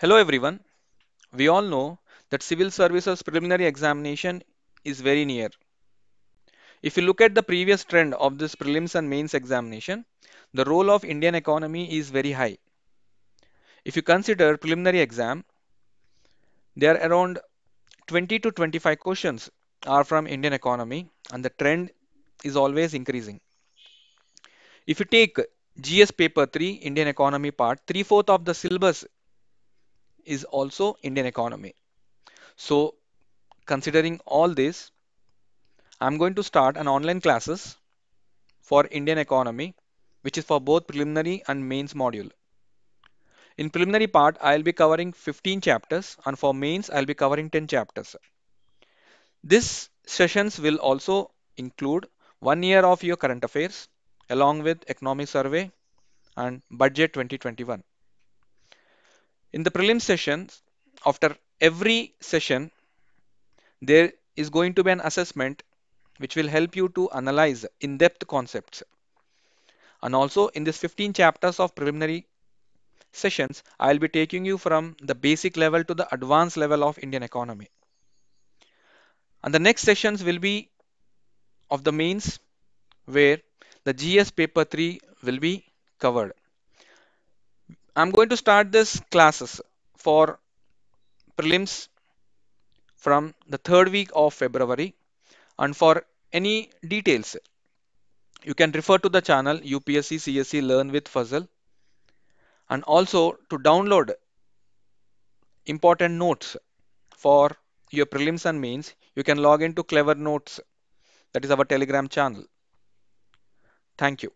Hello everyone. We all know that civil services preliminary examination is very near. If you look at the previous trend of this prelims and mains examination, the role of Indian economy is very high. If you consider preliminary exam, there are around 20 to 25 questions are from Indian economy and the trend is always increasing. If you take GS paper 3 Indian economy part, 3 fourth of the syllabus is also Indian economy. So considering all this, I'm going to start an online classes for Indian economy, which is for both preliminary and mains module. In preliminary part, I'll be covering 15 chapters and for mains, I'll be covering 10 chapters. This sessions will also include one year of your current affairs along with economic survey and budget 2021 in the prelim sessions after every session there is going to be an assessment which will help you to analyze in-depth concepts and also in this 15 chapters of preliminary sessions i'll be taking you from the basic level to the advanced level of indian economy and the next sessions will be of the means where the gs paper 3 will be covered I'm going to start this classes for prelims from the third week of February and for any details you can refer to the channel UPSC CSE learn with Fuzzle and also to download important notes for your prelims and mains you can log into clever notes that is our telegram channel thank you